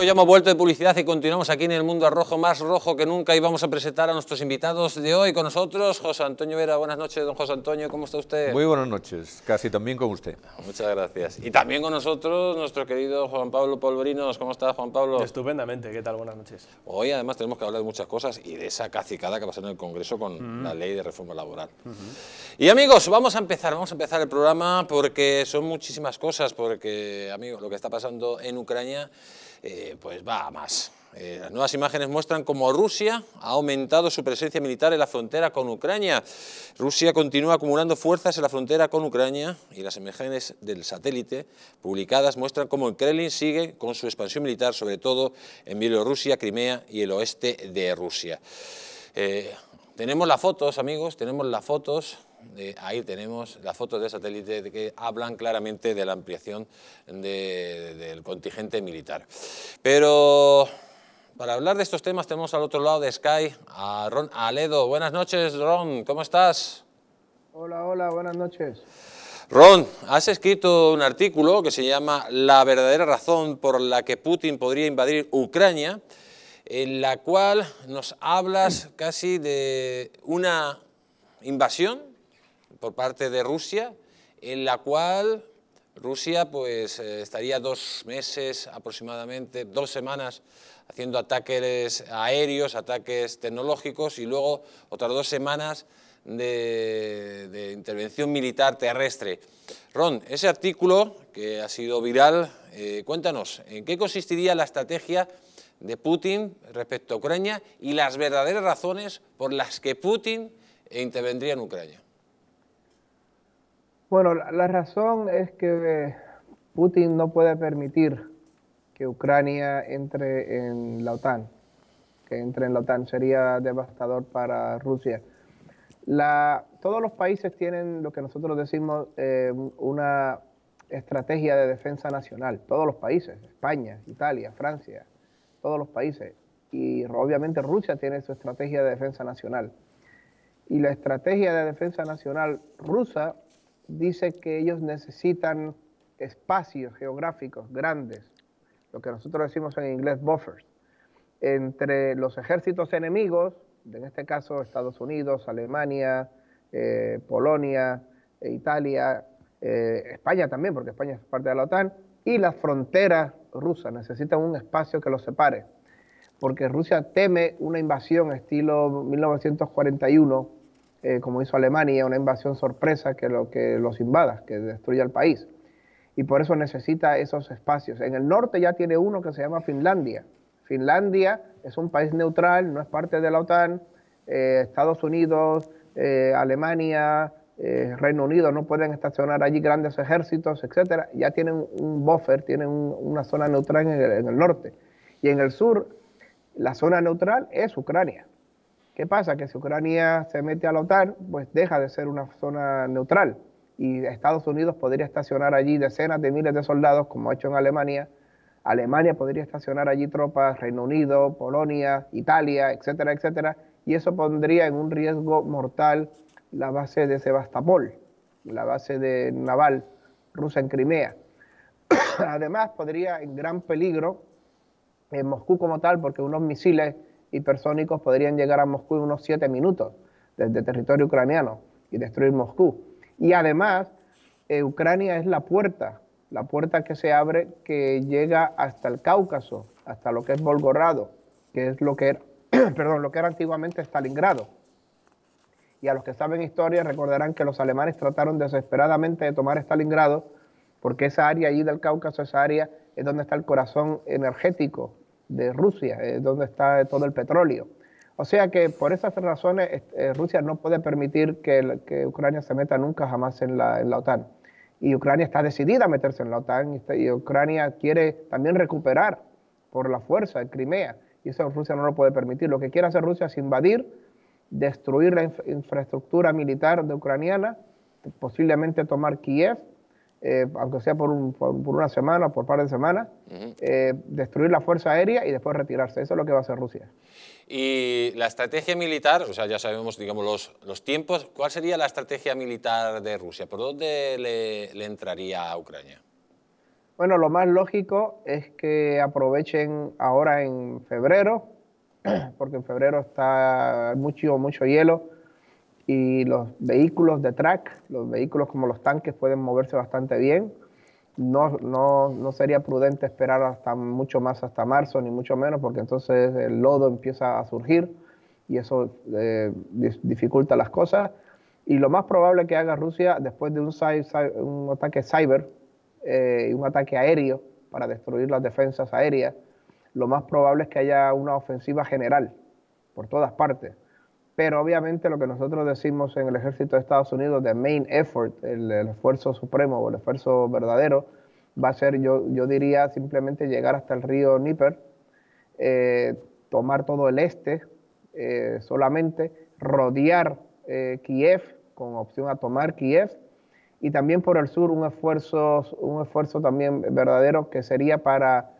Hoy hemos vuelto de publicidad y continuamos aquí en el mundo rojo, más rojo que nunca. Y vamos a presentar a nuestros invitados de hoy con nosotros, José Antonio Vera. Buenas noches, don José Antonio, ¿cómo está usted? Muy buenas noches, casi también con usted. Muchas gracias. Y también con nosotros nuestro querido Juan Pablo Polverinos. ¿Cómo está, Juan Pablo? Estupendamente, ¿qué tal? Buenas noches. Hoy además tenemos que hablar de muchas cosas y de esa cacicada que pasa en el Congreso con la ley de reforma laboral. Y amigos, vamos a empezar, vamos a empezar el programa porque son muchísimas cosas, porque, amigos, lo que está pasando en Ucrania eh, pues va más. Eh, las nuevas imágenes muestran cómo Rusia ha aumentado su presencia militar en la frontera con Ucrania. Rusia continúa acumulando fuerzas en la frontera con Ucrania y las imágenes del satélite publicadas muestran cómo el Kremlin sigue con su expansión militar, sobre todo en Bielorrusia, Crimea y el oeste de Rusia. Eh, tenemos las fotos, amigos, tenemos las fotos eh, ahí tenemos las fotos de satélite que hablan claramente de la ampliación del contingente militar. Pero para hablar de estos temas tenemos al otro lado de Sky a Ron Aledo. Buenas noches, Ron, ¿cómo estás? Hola, hola, buenas noches. Ron, has escrito un artículo que se llama La verdadera razón por la que Putin podría invadir Ucrania, en la cual nos hablas casi de una invasión por parte de Rusia, en la cual Rusia pues, eh, estaría dos meses aproximadamente, dos semanas haciendo ataques aéreos, ataques tecnológicos y luego otras dos semanas de, intervención militar terrestre. Ron, ese artículo que ha sido viral, eh, cuéntanos, ¿en qué consistiría la estrategia de Putin respecto a Ucrania y las verdaderas razones por las que Putin intervendría en Ucrania? Bueno, la, razón es que Putin no puede permitir que Ucrania entre en la OTAN, que entre en la OTAN sería devastador para Rusia. La, todos los países tienen lo que nosotros decimos eh, una estrategia de defensa nacional, todos los países, España, Italia, Francia, todos los países, y obviamente Rusia tiene su estrategia de defensa nacional. Y la estrategia de defensa nacional rusa dice que ellos necesitan espacios geográficos grandes, lo que nosotros decimos en inglés buffers, entre los ejércitos enemigos, en este caso Estados Unidos, Alemania, eh, Polonia, e Italia, eh, España también, porque España es parte de la OTAN, y las fronteras rusas necesitan un espacio que los separe, porque Rusia teme una invasión estilo 1941 eh, como hizo Alemania, una invasión sorpresa que, lo, que los invada, que destruya el país. Y por eso necesita esos espacios. En el norte ya tiene uno que se llama Finlandia. Finlandia es un país neutral, no es parte de la OTAN. Eh, Estados Unidos, eh, Alemania, Reino Unido no pueden estacionar allí grandes ejércitos, etcétera. Ya tienen un buffer, tienen una zona neutral en el norte. Y en el sur, la zona neutral es Ucrania. ¿Qué pasa? Que si Ucrania se mete a lotar, pues deja de ser una zona neutral y Estados Unidos podría estacionar allí decenas de miles de soldados, como ha hecho en Alemania. Alemania podría estacionar allí tropas, Reino Unido, Polonia, Italia, etcétera, etcétera, y eso pondría en un riesgo mortal la base de Sebastopol, la base de naval rusa en Crimea. Además, podría en gran peligro en Moscú como tal, porque unos misiles hipersónicos podrían llegar a Moscú en unos siete minutos desde territorio ucraniano y destruir Moscú. Y además, eh, Ucrania es la puerta, la puerta que se abre que llega hasta el Cáucaso, hasta lo que es volgorrado que es lo que era, perdón, lo que era antiguamente Stalingrado. Y a los que saben historia recordarán que los alemanes trataron desesperadamente de tomar Stalingrado porque esa área allí del Cáucaso, esa área es donde está el corazón energético de Rusia, eh, donde está todo el petróleo. O sea que por esas razones eh, Rusia no puede permitir que, Ucrania se meta nunca jamás en la, OTAN. Y Ucrania está decidida a meterse en la OTAN y, Ucrania quiere también recuperar por la fuerza en Crimea. Y eso Rusia no lo puede permitir. Lo que quiere hacer Rusia es invadir, destruir la infraestructura militar de ucraniana, posiblemente tomar Kiev eh, aunque sea por, por, una semana, o por par de semanas, eh, destruir la fuerza aérea y después retirarse. Eso es lo que va a hacer Rusia. Y la estrategia militar, o sea, ya sabemos, digamos, los, los tiempos, ¿cuál sería la estrategia militar de Rusia? ¿Por dónde le, le entraría a Ucrania? Bueno, lo más lógico es que aprovechen ahora en febrero, porque en febrero está mucho, mucho hielo, y los vehículos de track, los vehículos como los tanques pueden moverse bastante bien. No, no, no, sería prudente esperar hasta mucho más hasta marzo, ni mucho menos, porque entonces el lodo empieza a surgir y eso eh, dificulta las cosas. Y lo más probable que haga Rusia después de un, ataque cyber eh, y un ataque aéreo para destruir las defensas aéreas, lo más probable es que haya una ofensiva general por todas partes pero obviamente lo que nosotros decimos en el ejército de Estados Unidos de main effort, el, esfuerzo supremo o el esfuerzo verdadero, va a ser, yo, diría, simplemente llegar hasta el río Níper, eh, tomar todo el este eh, solamente, rodear eh, Kiev con opción a tomar Kiev y también por el sur un esfuerzo, un esfuerzo también verdadero que sería para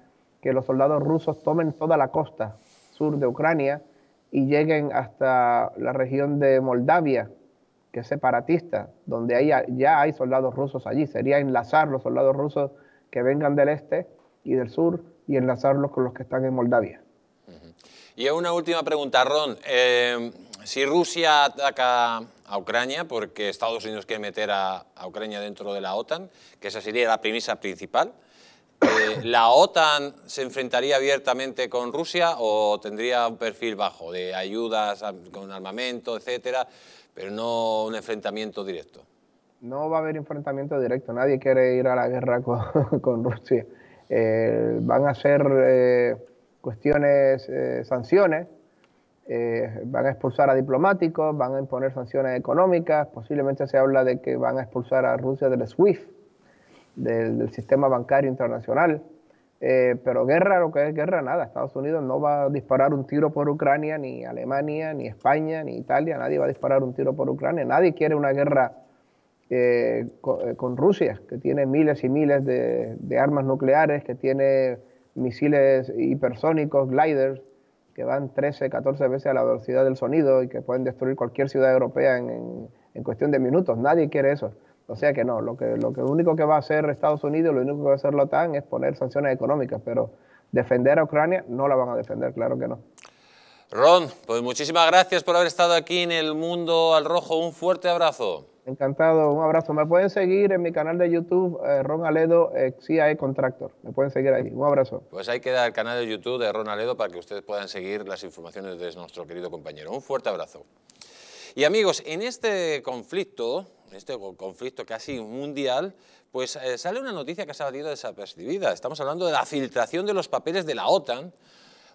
que los soldados rusos tomen toda la costa sur de Ucrania y lleguen hasta la región de Moldavia, que es separatista, donde hay, ya hay soldados rusos allí. Sería enlazar los soldados rusos que vengan del este y del sur y enlazarlos con los que están en Moldavia. Y una última pregunta, Ron. Eh, si Rusia ataca a Ucrania, porque Estados Unidos quiere meter a, a Ucrania dentro de la OTAN, que esa sería la premisa principal, eh, ¿la OTAN se enfrentaría abiertamente con Rusia o tendría un perfil bajo de ayudas con armamento, etcétera, pero no un enfrentamiento directo? No va a haber enfrentamiento directo, nadie quiere ir a la guerra con, Rusia. Eh, van a ser eh, cuestiones, sanciones, van a expulsar a diplomáticos, van a imponer sanciones económicas, posiblemente se habla de que van a expulsar a Rusia del SWIFT, del, sistema bancario internacional. Eh, pero guerra, lo que es guerra, nada. Estados Unidos no va a disparar un tiro por Ucrania, ni Alemania, ni España, ni Italia. Nadie va a disparar un tiro por Ucrania. Nadie quiere una guerra eh, eh, con, Rusia, que tiene miles y miles de, armas nucleares, que tiene misiles hipersónicos, gliders, que van 13, 14 veces a la velocidad del sonido y que pueden destruir cualquier ciudad europea en cuestión de minutos. Nadie quiere eso. O sea que no, lo que, lo único que va a hacer Estados Unidos, lo único que va a hacer la OTAN es poner sanciones económicas, pero defender a Ucrania no la van a defender, claro que no. Ron, pues muchísimas gracias por haber estado aquí en El Mundo al Rojo. Un fuerte abrazo. Encantado, un abrazo. Me pueden seguir en mi canal de YouTube, eh, Ron Aledo, eh, CIA e Contractor. Me pueden seguir ahí. Un abrazo. Pues ahí queda el canal de YouTube de Ron Aledo para que ustedes puedan seguir las informaciones de nuestro querido compañero. Un fuerte abrazo. Y amigos, en este conflicto, este conflicto casi mundial, pues eh, sale una noticia que se ha salido desapercibida. Estamos hablando de la filtración de los papeles de la OTAN,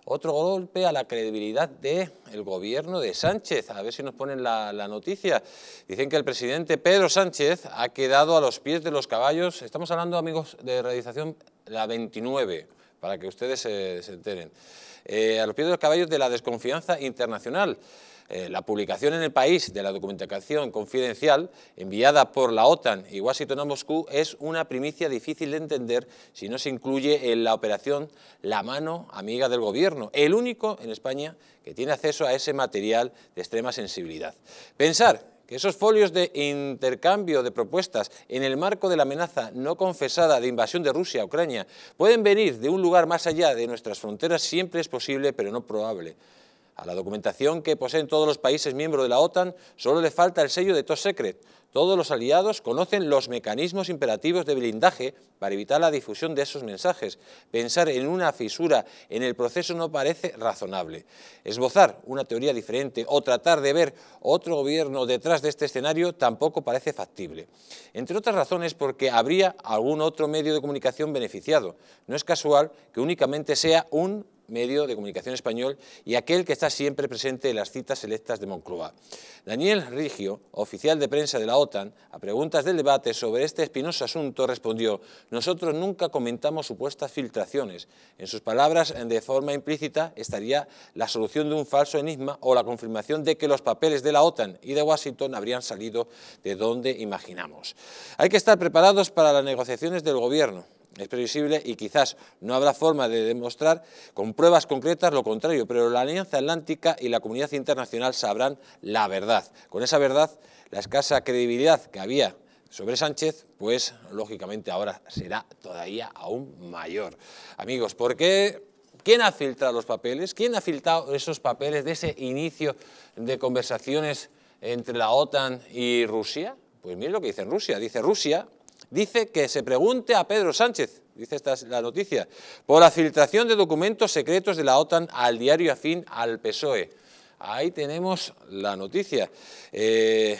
otro golpe a la credibilidad del gobierno de Sánchez. A ver si nos ponen la, noticia. Dicen que el presidente Pedro Sánchez ha quedado a los pies de los caballos. Estamos hablando, amigos, de realización la 29, para que ustedes eh, se enteren. Eh, a los pies de los caballos de la desconfianza internacional. Eh, la publicación en el país de la documentación confidencial enviada por la OTAN y Washington a Moscú es una primicia difícil de entender si no se incluye en la operación La Mano Amiga del Gobierno, el único en España que tiene acceso a ese material de extrema sensibilidad. Pensar que esos folios de intercambio de propuestas en el marco de la amenaza no confesada de invasión de Rusia a Ucrania pueden venir de un lugar más allá de nuestras fronteras siempre es posible, pero no probable. A la documentación que poseen todos los países miembros de la OTAN solo le falta el sello de top Secret. Todos los aliados conocen los mecanismos imperativos de blindaje para evitar la difusión de esos mensajes. Pensar en una fisura en el proceso no parece razonable. Esbozar una teoría diferente o tratar de ver otro gobierno detrás de este escenario tampoco parece factible. Entre otras razones porque habría algún otro medio de comunicación beneficiado. No es casual que únicamente sea un medio de comunicación español y aquel que está siempre presente en las citas selectas de Moncloa. Daniel Rigio, oficial de prensa de la OTAN, a preguntas del debate sobre este espinoso asunto respondió «Nosotros nunca comentamos supuestas filtraciones. En sus palabras, de forma implícita, estaría la solución de un falso enigma o la confirmación de que los papeles de la OTAN y de Washington habrían salido de donde imaginamos. Hay que estar preparados para las negociaciones del gobierno es previsible y quizás no habrá forma de demostrar con pruebas concretas lo contrario, pero la Alianza Atlántica y la comunidad internacional sabrán la verdad. Con esa verdad, la escasa credibilidad que había sobre Sánchez, pues lógicamente ahora será todavía aún mayor. Amigos, ¿por qué ¿Quién ha filtrado los papeles? ¿Quién ha filtrado esos papeles de ese inicio de conversaciones entre la OTAN y Rusia? Pues miren lo que dice Rusia. Dice Rusia, dice que se pregunte a Pedro Sánchez, dice esta es la noticia, por la filtración de documentos secretos de la OTAN al diario afín al PSOE. Ahí tenemos la noticia. Eh,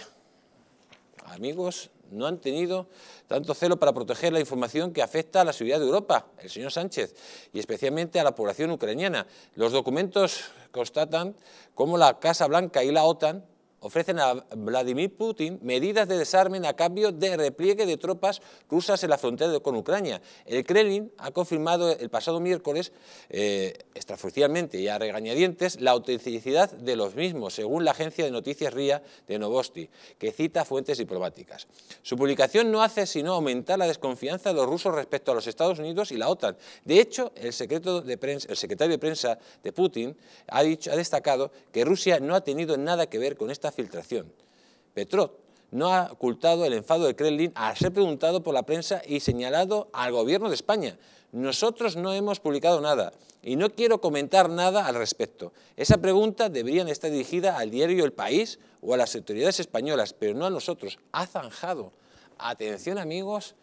amigos, no han tenido tanto celo para proteger la información que afecta a la seguridad de Europa, el señor Sánchez, y especialmente a la población ucraniana. Los documentos constatan cómo la Casa Blanca y la OTAN ofrecen a Vladimir Putin medidas de desarme a cambio de repliegue de tropas rusas en la frontera con Ucrania. El Kremlin ha confirmado el pasado miércoles, eh, y a regañadientes, la autenticidad de los mismos, según la agencia de noticias RIA de Novosti, que cita fuentes diplomáticas. Su publicación no hace sino aumentar la desconfianza de los rusos respecto a los Estados Unidos y la OTAN. De hecho, el, secreto de prensa, el secretario de prensa de Putin ha, dicho, ha destacado que Rusia no ha tenido nada que ver con esta filtración. Petrov no ha ocultado el enfado de Kremlin al ser preguntado por la prensa y señalado al gobierno de España. Nosotros no hemos publicado nada y no quiero comentar nada al respecto. Esa pregunta debería estar dirigida al diario El País o a las autoridades españolas, pero no a nosotros. Ha zanjado. Atención amigos,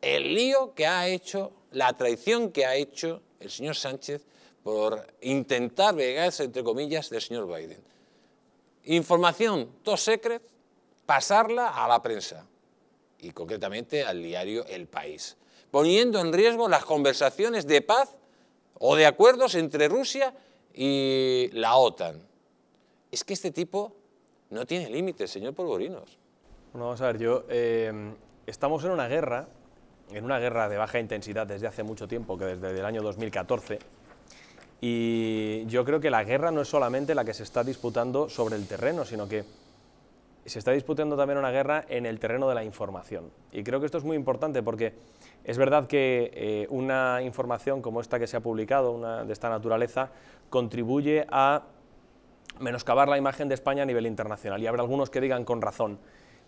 el lío que ha hecho, la traición que ha hecho el señor Sánchez por intentar vegarse, entre comillas, del señor Biden información top secret, pasarla a la prensa y concretamente al diario El País, poniendo en riesgo las conversaciones de paz o de acuerdos entre Rusia y la OTAN. Es que este tipo no tiene límites, señor Polvorinos. Bueno, vamos a ver, yo... Eh, estamos en una guerra, en una guerra de baja intensidad desde hace mucho tiempo, que desde el año 2014 y yo creo que la guerra no es solamente la que se está disputando sobre el terreno, sino que se está disputando también una guerra en el terreno de la información. Y creo que esto es muy importante porque es verdad que eh, una información como esta que se ha publicado, de esta naturaleza, contribuye a menoscabar la imagen de España a nivel internacional. Y habrá algunos que digan con razón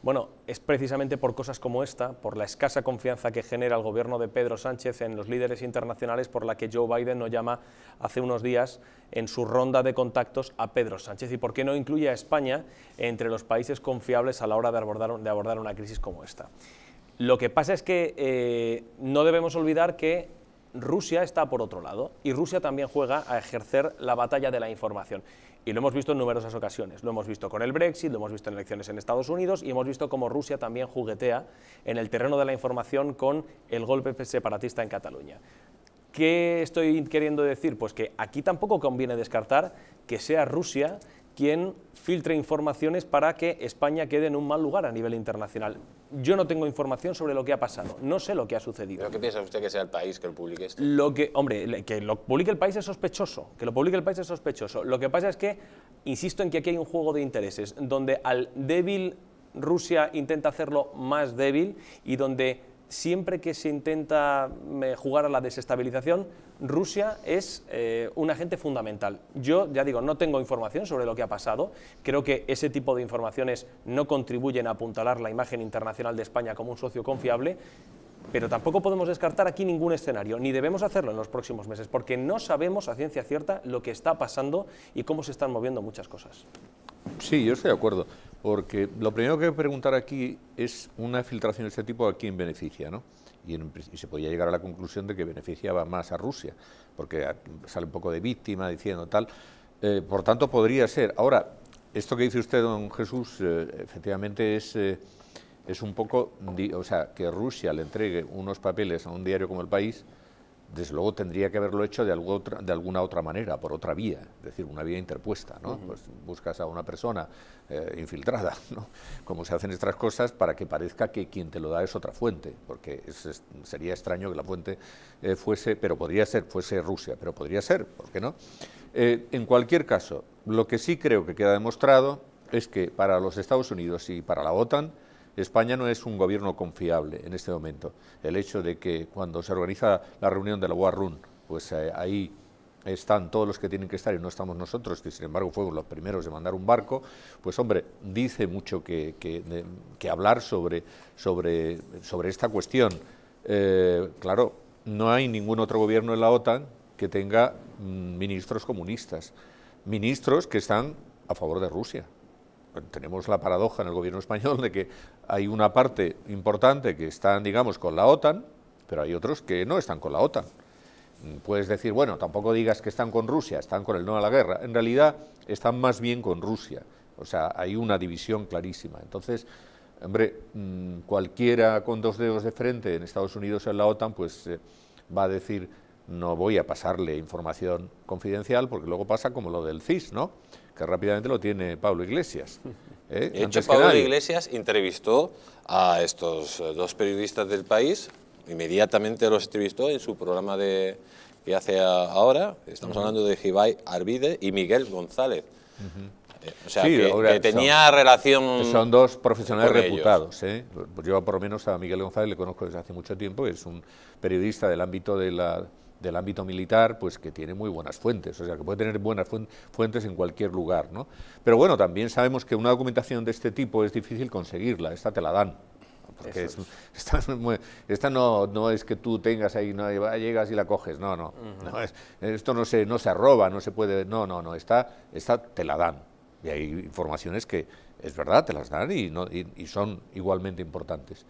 bueno, es precisamente por cosas como esta, por la escasa confianza que genera el gobierno de Pedro Sánchez en los líderes internacionales, por la que Joe Biden nos llama hace unos días en su ronda de contactos a Pedro Sánchez. ¿Y por qué no incluye a España entre los países confiables a la hora de abordar, una crisis como esta? Lo que pasa es que eh, no debemos olvidar que Rusia está por otro lado y Rusia también juega a ejercer la batalla de la información. Y lo hemos visto en numerosas ocasiones. Lo hemos visto con el Brexit, lo hemos visto en elecciones en Estados Unidos y hemos visto cómo Rusia también juguetea en el terreno de la información con el golpe separatista en Cataluña. ¿Qué estoy queriendo decir? Pues que aquí tampoco conviene descartar que sea Rusia quien filtre informaciones para que España quede en un mal lugar a nivel internacional. Yo no tengo información sobre lo que ha pasado, no sé lo que ha sucedido. ¿Pero qué piensa usted que sea el país que lo publique esto? Lo que, hombre, que lo publique el país es sospechoso, que lo publique el país es sospechoso. Lo que pasa es que, insisto en que aquí hay un juego de intereses, donde al débil Rusia intenta hacerlo más débil y donde siempre que se intenta jugar a la desestabilización, Rusia es eh, un agente fundamental. Yo ya digo, no tengo información sobre lo que ha pasado. Creo que ese tipo de informaciones no contribuyen a apuntalar la imagen internacional de España como un socio confiable. Pero tampoco podemos descartar aquí ningún escenario, ni debemos hacerlo en los próximos meses, porque no sabemos a ciencia cierta lo que está pasando y cómo se están moviendo muchas cosas. Sí, yo estoy de acuerdo. Porque lo primero que hay que preguntar aquí es una filtración de este tipo a quién beneficia, ¿no? Y, se podía llegar a la conclusión de que beneficiaba más a Rusia, porque sale un poco de víctima diciendo tal. Eh, por tanto, podría ser. Ahora, esto que dice usted, don Jesús, eh, efectivamente es, eh, es un poco, o sea, que Rusia le entregue unos papeles a un diario como El País desde luego tendría que haberlo hecho de, de alguna otra manera, por otra vía, es decir, una vía interpuesta, ¿no? Pues buscas a una persona eh, infiltrada, ¿no? Como se hacen estas cosas para que parezca que quien te lo da es otra fuente, porque sería extraño que la fuente eh, fuese, pero podría ser, fuese Rusia, pero podría ser, ¿por qué no? Eh, en cualquier caso, lo que sí creo que queda demostrado es que para los Estados Unidos y para la OTAN, España no es un gobierno confiable en este momento. El hecho de que cuando se organiza la reunión de la Room, pues eh, ahí están todos los que tienen que estar y no estamos nosotros, que sin embargo fuimos los primeros de mandar un barco, pues hombre, dice mucho que, que, hablar sobre, sobre, sobre, esta cuestión. Eh, claro, no hay ningún otro gobierno en la OTAN que tenga mm, ministros comunistas, ministros que están a favor de Rusia tenemos la paradoja en el gobierno español de que hay una parte importante que están, digamos, con la OTAN, pero hay otros que no están con la OTAN. Puedes decir, bueno, tampoco digas que están con Rusia, están con el no a la guerra. En realidad están más bien con Rusia. O sea, hay una división clarísima. Entonces, hombre, mm, cualquiera con dos dedos de frente en Estados Unidos o en la OTAN, pues eh, va a decir, no voy a pasarle información confidencial porque luego pasa como lo del CIS, ¿no? que rápidamente lo tiene Pablo Iglesias. ¿eh? De hecho, Pablo Iglesias entrevistó a estos eh, dos periodistas del país, inmediatamente los entrevistó en su programa de, que hace ahora, estamos hablando de Jibai Arvide y Miguel González. Eh, o sea, que, tenía relación. Son dos profesionales reputados. ¿eh? Yo, por lo menos, a Miguel González le conozco desde hace mucho tiempo, es un periodista del ámbito de la del ámbito militar, pues que tiene muy buenas fuentes, o sea, que puede tener buenas fuentes en cualquier lugar, ¿no? Pero bueno, también sabemos que una documentación de este tipo es difícil conseguirla, esta te la dan. Porque esta, no, no, es que tú tengas ahí, no, llegas y la coges, no, no. es, esto no se, no se arroba, no se puede, no, no, no, esta, esta te la dan. Y hay informaciones que, es verdad, te las dan y, son igualmente importantes.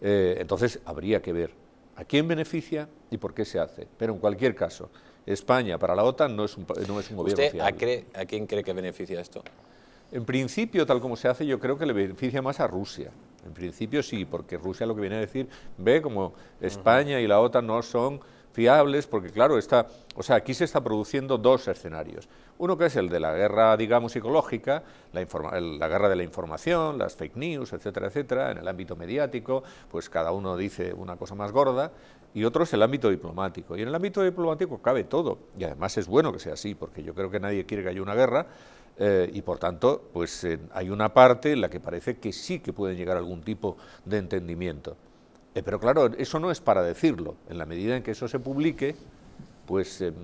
Eh, entonces, habría que ver a quién beneficia y por qué se hace. Pero en cualquier caso, España para la OTAN no es un, no es gobierno ¿Usted a quién cree que beneficia esto? En principio, tal como se hace, yo creo que le beneficia más a Rusia. En principio sí, porque Rusia lo que viene a decir, ve como España y la OTAN no son fiables, porque claro, está, o sea, aquí se está produciendo dos escenarios. Uno que es el de la guerra, digamos, psicológica, la, guerra de la información, las fake news, etcétera, etcétera, en el ámbito mediático, pues cada uno dice una cosa más gorda, y otro es el ámbito diplomático. Y en el ámbito diplomático cabe todo, y además es bueno que sea así, porque yo creo que nadie quiere que haya una guerra, eh, y por tanto, pues hay una parte en la que parece que sí que pueden llegar algún tipo de entendimiento. Eh, pero claro, eso no es para decirlo. En la medida en que eso se publique, pues em,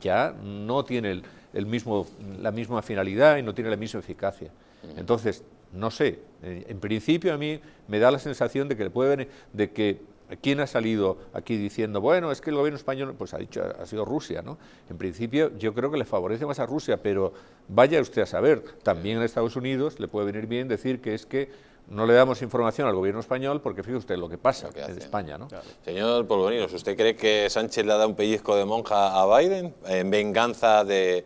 ya no tiene el, mismo, la misma finalidad y no tiene la misma eficacia. Entonces, no sé, eh, en principio a mí me da la sensación de que le puede de que quién ha salido aquí diciendo, bueno, es que el gobierno español, pues ha dicho, ha sido Rusia, ¿no? En principio yo creo que le favorece más a Rusia, pero vaya usted a saber, también a Estados Unidos le puede venir bien decir que es que no le damos información al gobierno español porque fíjese usted lo que pasa en España. ¿no? Señor Polvorinos, ¿usted cree que Sánchez le da un pellizco de monja a Biden en venganza del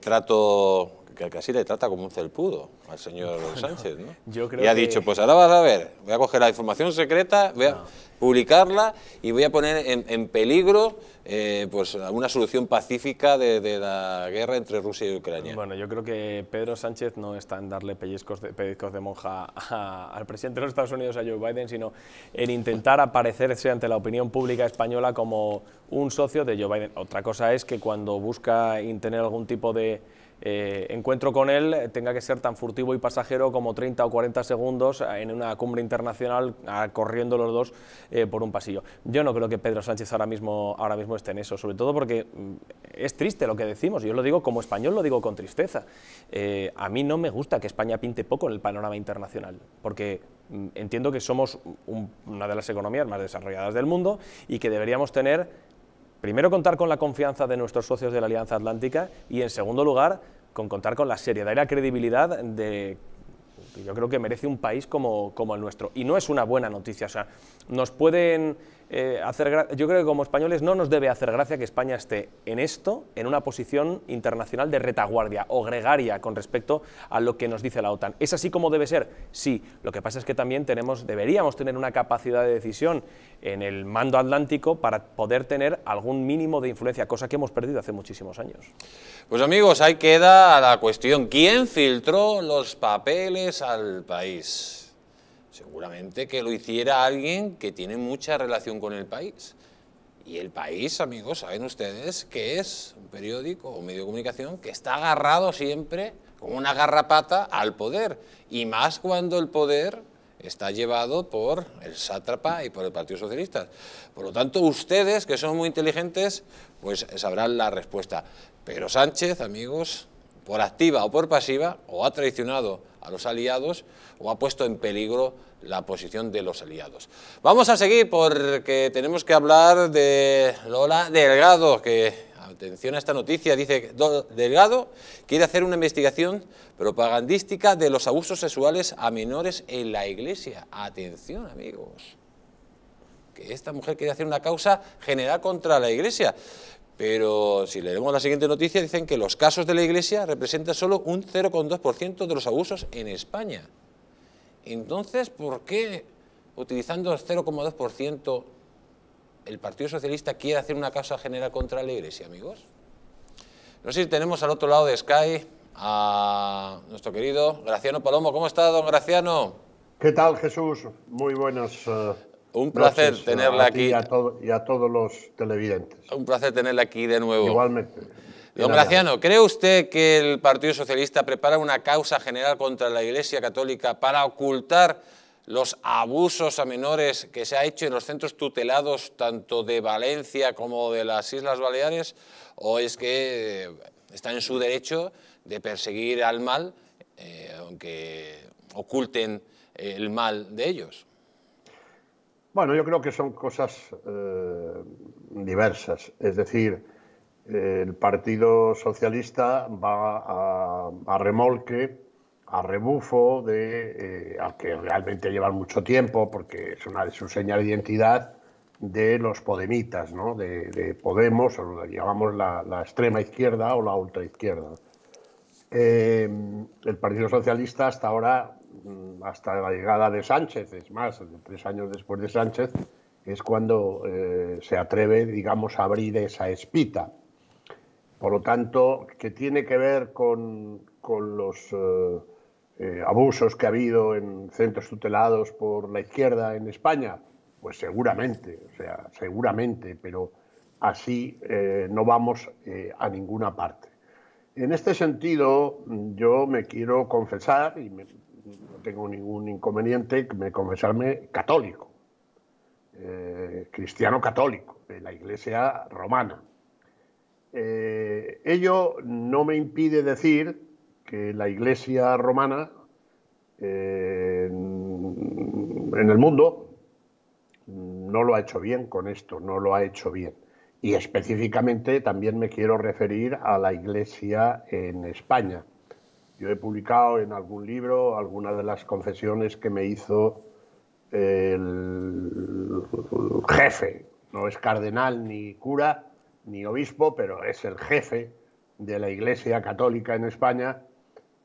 trato que casi le trata como un celpudo al señor Sánchez, ¿no? y ha dicho, pues ahora vas a ver, voy a coger la información secreta, voy a ah. publicarla y voy a poner en, peligro eh, pues una solución pacífica de, la guerra entre Rusia y Ucrania. Bueno, yo creo que Pedro Sánchez no está en darle pellizcos de, monja al presidente de los Estados Unidos, a Joe Biden, sino en intentar aparecerse ante la opinión pública española como un socio de Joe Biden. Otra cosa es que cuando busca tener algún tipo de eh, encuentro con él eh, tenga que ser tan furtivo y pasajero como 30 o 40 segundos eh, en una cumbre internacional ah, corriendo los dos por un pasillo. Yo no creo que Pedro Sánchez ahora mismo, ahora mismo esté en eso, sobre todo porque mm, es triste lo que decimos, yo lo digo como español, lo digo con tristeza. a mí no me gusta que España pinte poco en el panorama internacional, porque mm, entiendo que somos una de las economías más desarrolladas del mundo y que deberíamos tener primero contar con la confianza de nuestros socios de la Alianza Atlántica y en segundo lugar con contar con la seriedad y la credibilidad de que yo creo que merece un país como, como el nuestro. Y no es una buena noticia, o sea, nos pueden eh, hacer yo creo que como españoles no nos debe hacer gracia que España esté en esto, en una posición internacional de retaguardia o gregaria con respecto a lo que nos dice la OTAN. ¿Es así como debe ser? Sí. Lo que pasa es que también tenemos, deberíamos tener una capacidad de decisión en el mando atlántico para poder tener algún mínimo de influencia, cosa que hemos perdido hace muchísimos años. Pues amigos, ahí queda la cuestión. ¿Quién filtró los papeles al país? Seguramente que lo hiciera alguien que tiene mucha relación con el país. Y el país, amigos, saben ustedes que es un periódico o medio de comunicación que está agarrado siempre como una garrapata al poder. Y más cuando el poder está llevado por el sátrapa y por el Partido Socialista. Por lo tanto, ustedes, que son muy inteligentes, pues sabrán la respuesta. Pero Sánchez, amigos, por activa o por pasiva, o ha traicionado a los aliados, o ha puesto en peligro la posición de los aliados. Vamos a seguir porque tenemos que hablar de Lola Delgado, que, atención a esta noticia, dice Delgado quiere hacer una investigación propagandística de los abusos sexuales a menores en la iglesia. Atención, amigos, que esta mujer quiere hacer una causa general contra la iglesia. Pero si leemos la siguiente noticia, dicen que los casos de la iglesia representan solo un 0,2% de los abusos en España. Entonces, ¿por qué utilizando el 0,2% el Partido Socialista quiere hacer una causa general contra la Iglesia, amigos? No sé tenemos al otro lado de Sky a nuestro querido Graciano Palomo. ¿Cómo está, don Graciano? ¿Qué tal, Jesús? Muy buenos... días. Eh, Un placer tenerla aquí. Y a, y a, todos los televidentes. Un placer tenerla aquí de nuevo. Igualmente. Don Graciano, ¿cree usted que el Partido Socialista prepara una causa general contra la Iglesia Católica para ocultar los abusos a menores que se ha hecho en los centros tutelados tanto de Valencia como de las Islas Baleares? ¿O es que eh, está en su derecho de perseguir al mal, eh, aunque oculten eh, el mal de ellos? Bueno, yo creo que son cosas diversas. Es decir, el Partido Socialista va a, remolque, a rebufo de eh, al que realmente llevan mucho tiempo, porque es una de sus de identidad de los podemitas, de, Podemos, o lo llamamos la, extrema izquierda o la ultra izquierda. Eh, el Partido Socialista hasta ahora, mm, hasta la llegada de Sánchez, es más, tres años después de Sánchez, es cuando eh, se atreve, digamos, a abrir esa espita por lo tanto, que tiene que ver con, los eh, eh, abusos que ha habido en centros tutelados por la izquierda en España? Pues seguramente, o sea, seguramente, pero así eh, no vamos a ninguna parte. En este sentido, yo me quiero confesar, y no tengo ningún inconveniente, me confesarme católico, cristiano católico de la Iglesia romana. Eh, ello no me impide decir que la Iglesia romana eh, en, el mundo no lo ha hecho bien con esto, no lo ha hecho bien. Y específicamente también me quiero referir a la Iglesia en España. Yo he publicado en algún libro algunas de las confesiones que me hizo el jefe, no es cardenal ni cura, ni obispo, pero es el jefe de la Iglesia Católica en España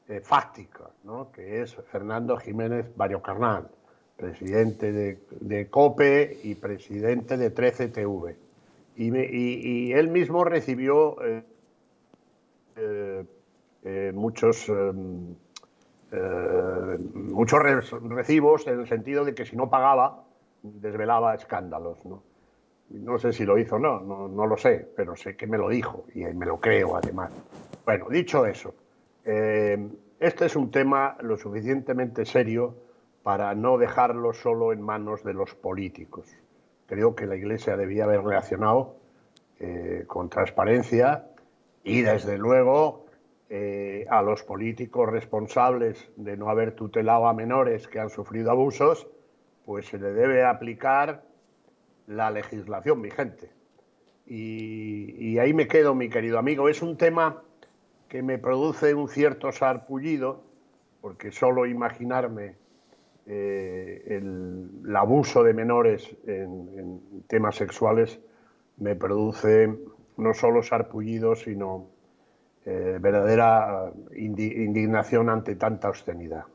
eh, fáctica, ¿no? que es Fernando Jiménez Carnal, presidente de, COPE y presidente de 13TV. Y, él mismo recibió eh, eh, muchos, muchos recibos en el sentido de que si no pagaba, desvelaba escándalos. ¿no? No sé si lo hizo o no, no, lo sé, pero sé que me lo dijo y me lo creo además. Bueno, dicho eso, eh, este es un tema lo suficientemente serio para no dejarlo solo en manos de los políticos. Creo que la Iglesia debía haber reaccionado eh, con transparencia y, desde luego, eh, a los políticos responsables de no haber tutelado a menores que han sufrido abusos, pues se le debe aplicar la legislación vigente. Y, y, ahí me quedo, mi querido amigo. Es un tema que me produce un cierto sarpullido, porque solo imaginarme eh, el, abuso de menores en, temas sexuales me produce no solo sarpullido, sino eh, verdadera indignación ante tanta obscenidad.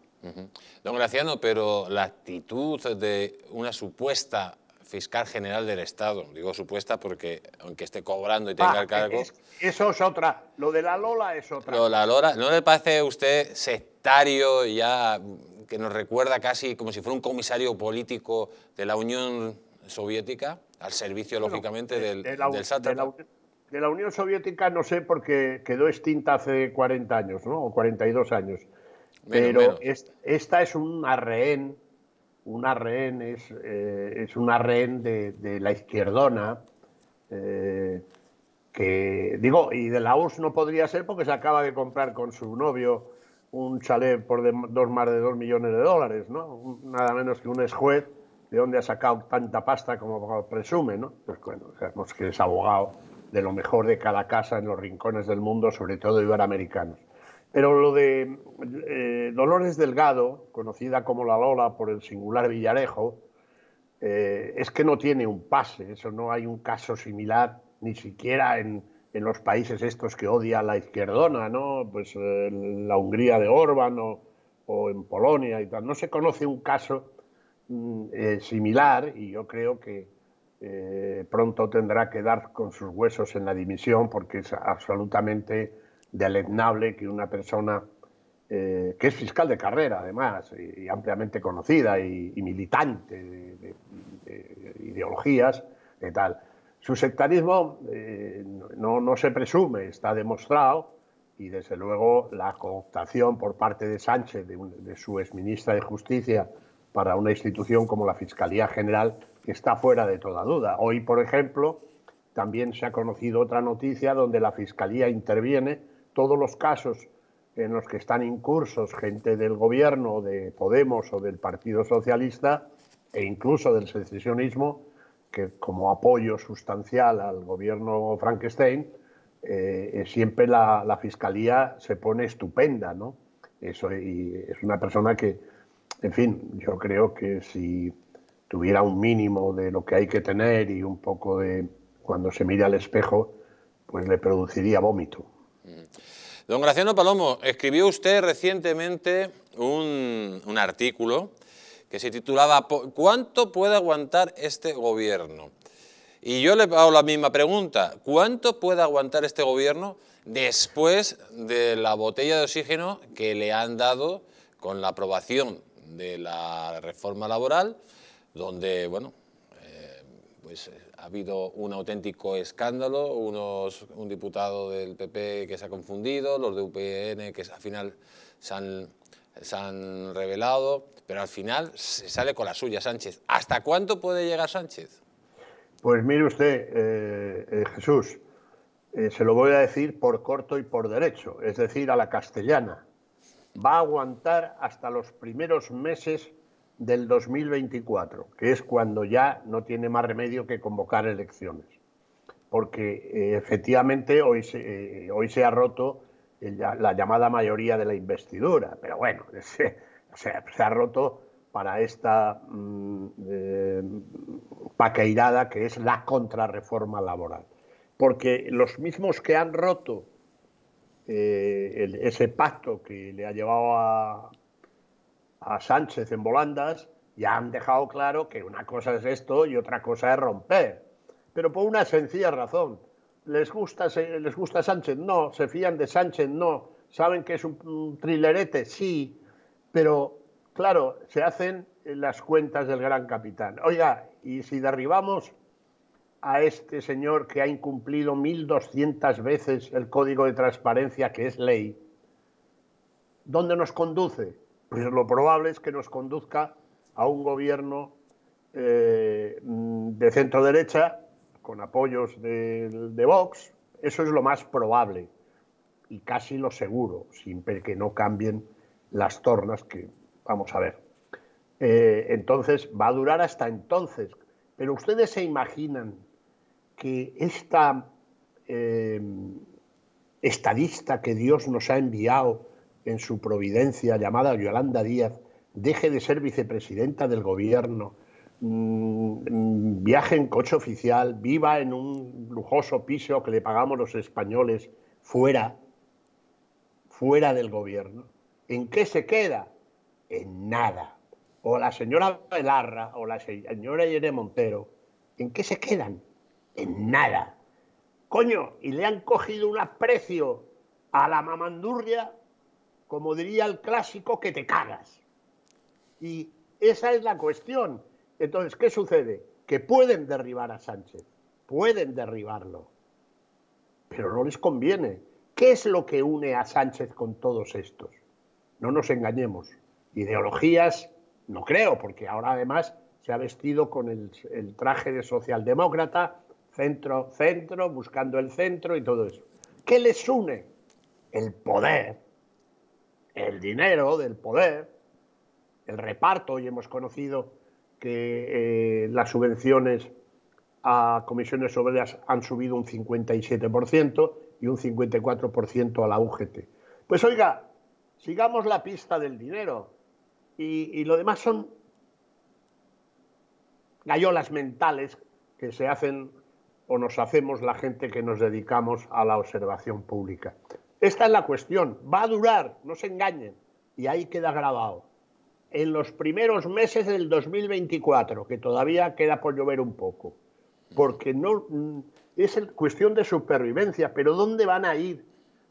Don Graciano, pero la actitud de una supuesta fiscal general del Estado. Digo supuesta porque, aunque esté cobrando y tenga ah, el cargo... eso es otra. Lo de la Lola es otra. la ¿no le parece a usted sectario ya que nos recuerda casi como si fuera un comisario político de la Unión Soviética, al servicio, lógicamente, del, SAT? de la, Unión Soviética no sé porque quedó extinta hace 40 años, ¿no? O 42 años. Pero Esta, es un rehén una rehén es, eh, es una rehén de, la izquierdona, eh, que digo, y de la US no podría ser porque se acaba de comprar con su novio un chalet por dos, más de dos millones de dólares, ¿no? nada menos que un ex juez de donde ha sacado tanta pasta como presume, ¿no? Pues bueno, sabemos que es abogado de lo mejor de cada casa en los rincones del mundo, sobre todo iberoamericanos. Pero lo de eh, Dolores Delgado, conocida como la Lola por el singular Villarejo, eh, es que no tiene un pase, eso no hay un caso similar ni siquiera en, en los países estos que odia la izquierdona, ¿no? Pues eh, la Hungría de Orban o, en Polonia y tal. No se conoce un caso mm, similar y yo creo que pronto tendrá que dar con sus huesos en la dimisión porque es absolutamente deleznable que una persona eh, que es fiscal de carrera, además, y, ampliamente conocida y, militante de, ideologías, de tal. Su sectarismo eh, no, se presume, está demostrado, y desde luego la cooptación por parte de Sánchez, de, de su exministra de Justicia, para una institución como la Fiscalía General, está fuera de toda duda. Hoy, por ejemplo, también se ha conocido otra noticia donde la Fiscalía interviene todos los casos en los que están incursos gente del gobierno de Podemos o del Partido Socialista e incluso del secesionismo, que como apoyo sustancial al gobierno Frankenstein, eh, eh, siempre la, fiscalía se pone estupenda, ¿no? Eso, es una persona que, en fin, yo creo que si tuviera un mínimo de lo que hay que tener y un poco de cuando se mira al espejo, pues le produciría vómito. Mm. Don Graciano Palomo, escribió usted recientemente un, artículo que se titulaba ¿Cuánto puede aguantar este gobierno? Y yo le hago la misma pregunta, ¿cuánto puede aguantar este gobierno después de la botella de oxígeno que le han dado con la aprobación de la reforma laboral, donde, bueno, pues, eh, ha habido un auténtico escándalo, unos, un diputado del PP que se ha confundido, los de UPN que al final se han, revelado, pero al final se sale con la suya Sánchez. ¿Hasta cuánto puede llegar Sánchez? Pues mire usted, eh, eh, Jesús, se lo voy a decir por corto y por derecho, es decir, a la castellana. Va a aguantar hasta los primeros meses del 2024, que es cuando ya no tiene más remedio que convocar elecciones. Porque eh, efectivamente hoy se, eh, hoy se ha roto la llamada mayoría de la investidura, pero bueno, se, ha roto para esta mm, eh, paqueirada que es la contrarreforma laboral. Porque los mismos que han roto ese pacto que le ha llevado a, a Sánchez en volandas, ya han dejado claro que una cosa es esto y otra cosa es romper. Pero por una sencilla razón. ¿Les gusta, les gusta Sánchez? No. ¿Se fían de Sánchez? No. ¿Saben que es un, trilerete? Sí. Pero, claro, se hacen las cuentas del gran capitán. Oiga, y si derribamos a este señor que ha incumplido 1.200 veces el código de transparencia que es ley, ¿dónde nos conduce? pues lo probable es que nos conduzca a un gobierno eh, mm, de centro derecha con apoyos de, Vox. Eso es lo más probable y casi lo seguro, siempre que no cambien las tornas que vamos a ver. Eh, entonces va a durar hasta entonces. Pero ustedes se imaginan que esta eh, estadista que Dios nos ha enviado en su providencia llamada Yolanda Díaz deje de ser vicepresidenta del gobierno, mm, viaje en coche oficial, viva en un lujoso piso que le pagamos los españoles fuera, fuera del gobierno. ¿En qué se queda? En nada. O la señora Velarra o la señora Irene Montero, ¿en qué se quedan? En nada. Coño, y le han cogido un aprecio a la mamandurria como diría el clásico, que te cagas. Y esa es la cuestión. Entonces, ¿qué sucede? Que pueden derribar a Sánchez, pueden derribarlo, pero no les conviene. ¿Qué es lo que une a Sánchez con todos estos? No nos engañemos. Ideologías, no creo, porque ahora además se ha vestido con el, traje de socialdemócrata, centro, centro, buscando el centro y todo eso. ¿Qué les une? El poder el dinero, del poder, el reparto. Hoy hemos conocido que eh, las subvenciones a comisiones obreras han subido un 57% y un 54% a la UGT. Pues oiga, sigamos la pista del dinero y, y lo demás son gallolas mentales que se hacen o nos hacemos la gente que nos dedicamos a la observación pública. Esta es la cuestión. Va a durar, no se engañen. Y ahí queda grabado. En los primeros meses del 2024, que todavía queda por llover un poco. Porque no mm, es cuestión de supervivencia, pero ¿dónde van a ir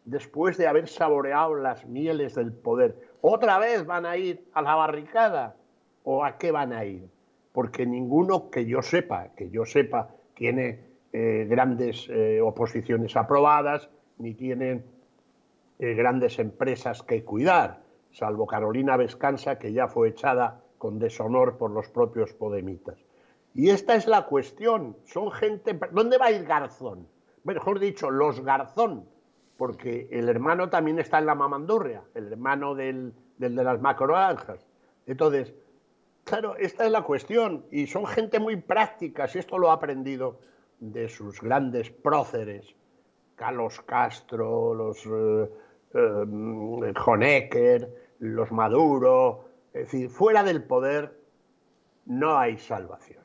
después de haber saboreado las mieles del poder? ¿Otra vez van a ir a la barricada? ¿O a qué van a ir? Porque ninguno que yo sepa, que yo sepa, tiene eh, grandes eh, oposiciones aprobadas, ni tienen eh, grandes empresas que cuidar, salvo Carolina Vescansa que ya fue echada con deshonor por los propios podemitas. Y esta es la cuestión. Son gente. ¿Dónde va el Garzón? Mejor dicho, los Garzón, porque el hermano también está en la mamandurria, el hermano del, de las macroanjas. Entonces, claro, esta es la cuestión. Y son gente muy práctica, si esto lo ha aprendido de sus grandes próceres, Carlos Castro, los. Eh, eh, Honecker, los Maduro, es decir, fuera del poder no hay salvación.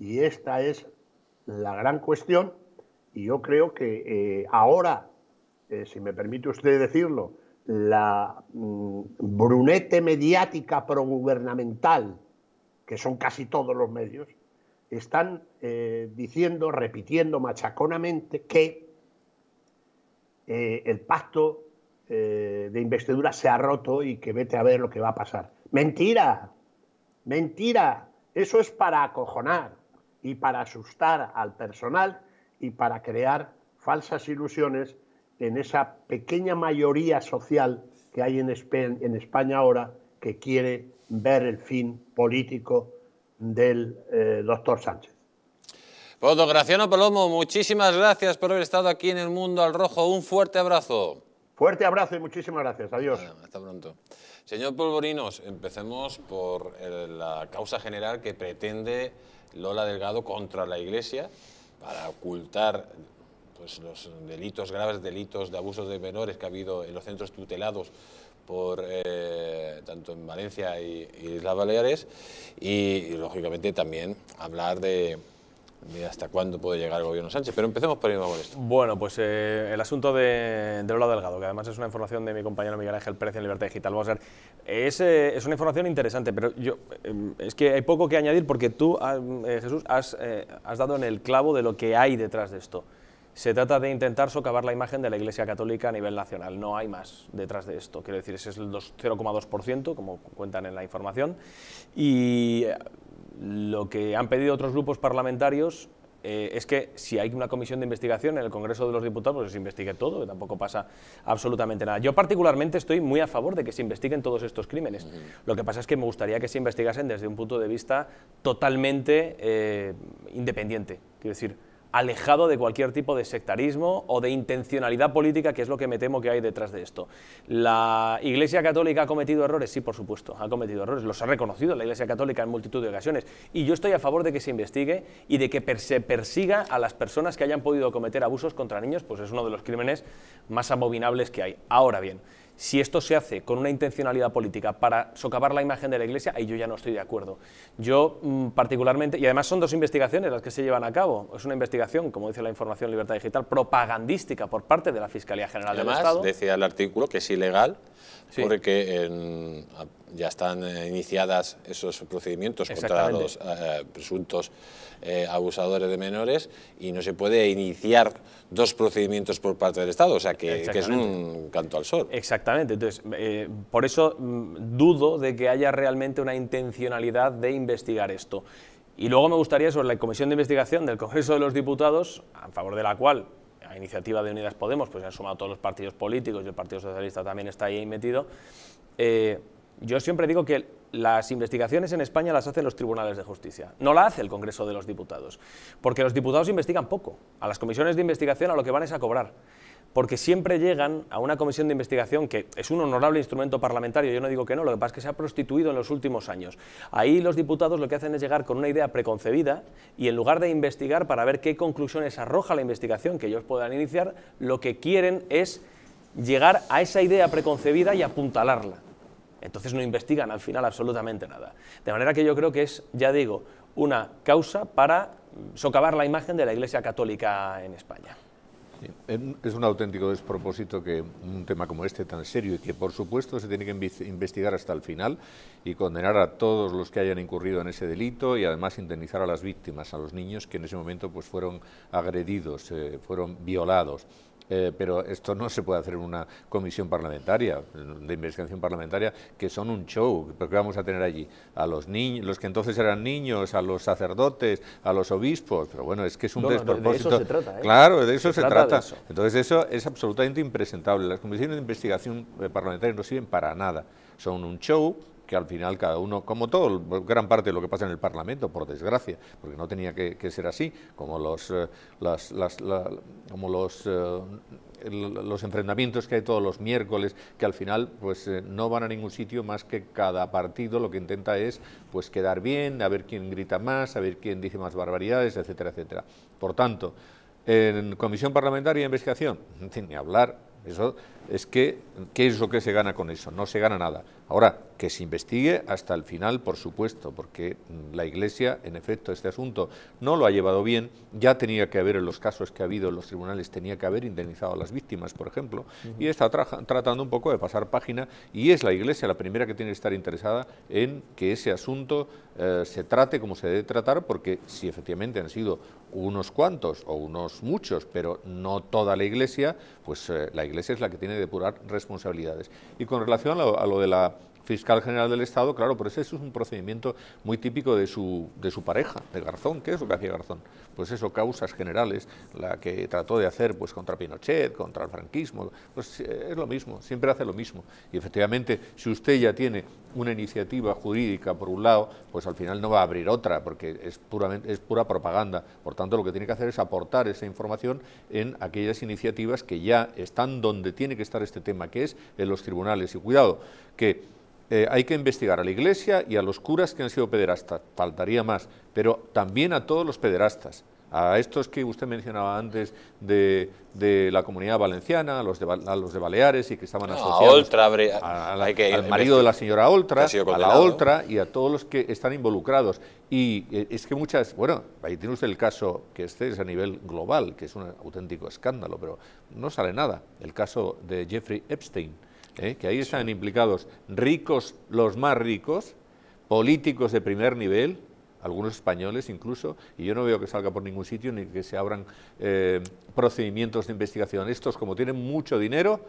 Y esta es la gran cuestión y yo creo que eh, ahora, eh, si me permite usted decirlo, la mm, brunete mediática progubernamental, que son casi todos los medios, están eh, diciendo, repitiendo machaconamente que el pacto eh, de investidura se ha roto y que vete a ver lo que va a pasar. Mentira, mentira. Eso es para acojonar y para asustar al personal y para crear falsas ilusiones en esa pequeña mayoría social que hay en España, ahora que quiere ver el fin político del eh, doctor Sánchez. don Graciano Palomo, muchísimas gracias por haber estado aquí en el Mundo al Rojo. Un fuerte abrazo. Fuerte abrazo y muchísimas gracias. Adiós. hasta pronto. Señor Polvorinos, empecemos por la causa general que pretende Lola Delgado contra la Iglesia para ocultar pues, los delitos graves, delitos de abusos de menores que ha habido en los centros tutelados por, eh, tanto en Valencia y, Islas Baleares y, lógicamente también hablar de hasta cuándo puede llegar el gobierno Sánchez. Pero empecemos por ahí con esto. Bueno, pues eh, el asunto de, de, Lola Delgado, que además es una información de mi compañero Miguel Ángel Pérez en Libertad Digital. Vamos a ver, es, eh, es una información interesante, pero yo eh, es que hay poco que añadir porque tú, ah, Jesús, has, has dado en el clavo de lo que hay detrás de esto. Se trata de intentar socavar la imagen de la Iglesia Católica a nivel nacional. No hay más detrás de esto. Quiero decir, ese es el 0,2%, como cuentan en la información. Y lo que han pedido otros grupos parlamentarios eh, es que si hay una comisión de investigación en el Congreso de los Diputados, pues se investigue todo, que tampoco pasa absolutamente nada. Yo particularmente estoy muy a favor de que se investiguen todos estos crímenes. Lo que pasa es que me gustaría que se investigasen desde un punto de vista totalmente eh, independiente. Quiero decir, alejado de cualquier tipo de sectarismo o de intencionalidad política, que es lo que me temo que hay detrás de esto. ¿La Iglesia Católica ha cometido errores? Sí, por supuesto, ha cometido errores. Los ha reconocido la Iglesia Católica en multitud de ocasiones. Y yo estoy a favor de que se investigue y de que se persiga a las personas que hayan podido cometer abusos contra niños, pues es uno de los crímenes más abominables que hay. Ahora bien, si esto se hace con una intencionalidad política para socavar la imagen de la Iglesia, ahí yo ya no estoy de acuerdo. Yo mm, particularmente, y además son dos investigaciones las que se llevan a cabo, es una investigación, como dice la información Libertad Digital, propagandística por parte de la Fiscalía General de del Estado. decía el artículo que es ilegal porque ya están eh, iniciadas esos procedimientos contra los eh, presuntos eh, abusadores de menores y no se puede iniciar dos procedimientos por parte del Estado, o sea que, es un canto al sol. Exactamente, entonces eh, por eso mm, dudo de que haya realmente una intencionalidad de investigar esto. Y luego me gustaría sobre la Comisión de Investigación del Congreso de los Diputados, a favor de la cual a iniciativa de Unidas Podemos, pues se han sumado todos los partidos políticos y el Partido Socialista también está ahí metido, eh, yo siempre digo que las investigaciones en España las hacen los tribunales de justicia, no la hace el Congreso de los Diputados, porque los diputados investigan poco. A las comisiones de investigación a lo que van es a cobrar porque siempre llegan a una comisión de investigación que es un honorable instrumento parlamentario, yo no digo que no, lo que pasa es que se ha prostituido en los últimos años. Ahí los diputados lo que hacen es llegar con una idea preconcebida y en lugar de investigar para ver qué conclusiones arroja la investigación que ellos puedan iniciar, lo que quieren es llegar a esa idea preconcebida y apuntalarla. Entonces no investigan al final absolutamente nada. De manera que yo creo que es, ya digo, una causa para mm, socavar la imagen de la Iglesia Católica en España. Es un auténtico despropósito que un tema como este tan serio y que por supuesto se tiene que investigar hasta el final y condenar a todos los que hayan incurrido en ese delito y además indemnizar a las víctimas, a los niños que en ese momento pues fueron agredidos, eh, fueron violados. Eh, pero esto no se puede hacer en una comisión parlamentaria, de investigación parlamentaria, que son un show, porque vamos a tener allí a los niños, los que entonces eran niños, a los sacerdotes, a los obispos, pero bueno, es que es un despropósito. ¿eh? Claro, de eso se, trata. Entonces eso es absolutamente impresentable. Las comisiones de investigación eh, parlamentaria no sirven para nada, son un show que al final cada uno, como todo, gran parte de lo que pasa en el Parlamento, por desgracia, porque no tenía que, ser así, como los, eh, como los, eh, los enfrentamientos que hay todos los miércoles, que al final pues eh, no van a ningún sitio más que cada partido lo que intenta es pues quedar bien, a ver quién grita más, a ver quién dice más barbaridades, etcétera, etcétera. Por tanto, en comisión parlamentaria de investigación, ni hablar, eso es que, ¿qué es lo que se gana con eso? No se gana nada. Ahora, que se investigue hasta el final, por supuesto, porque mm, la Iglesia, en efecto, este asunto no lo ha llevado bien, ya tenía que haber, en los casos que ha habido en los tribunales, tenía que haber indemnizado a las víctimas, por ejemplo, y está tratando un poco de pasar página, y es la Iglesia la primera que tiene que estar interesada en que ese asunto eh, se trate como se debe tratar, porque si efectivamente han sido unos cuantos o unos muchos, pero no toda la Iglesia, pues eh, la Iglesia es la que tiene que depurar responsabilidades. Y con relación a lo de la fiscal general del Estado, claro, pero ese es un procedimiento muy típico de su, de su pareja, de Garzón. ¿Qué es lo que hacía Garzón? Pues eso, causas generales, la que trató de hacer pues contra Pinochet, contra el franquismo, pues eh, es lo mismo, siempre hace lo mismo. Y efectivamente, si usted ya tiene una iniciativa jurídica por un lado, pues al final no va a abrir otra, porque es, puramente, es pura propaganda. Por tanto, lo que tiene que hacer es aportar esa información en aquellas iniciativas que ya están donde tiene que estar este tema, que es en los tribunales. Y cuidado, que eh, hay que investigar a la iglesia y a los curas que han sido pederastas, faltaría más, pero también a todos los pederastas, a estos que usted mencionaba antes de, la comunidad valenciana, a los, de, los de Baleares y que estaban asociados a la, que al marido de la señora Oltra, a la Oltra y a todos los que están involucrados. Y eh, es que muchas, bueno, ahí tiene usted el caso que este es a nivel global, que es un auténtico escándalo, pero no sale nada, el caso de Jeffrey Epstein ¿eh? que ahí están implicados ricos, los más ricos, políticos de primer nivel, algunos españoles incluso, y yo no veo que salga por ningún sitio ni que se abran eh, procedimientos de investigación. Estos, como tienen mucho dinero,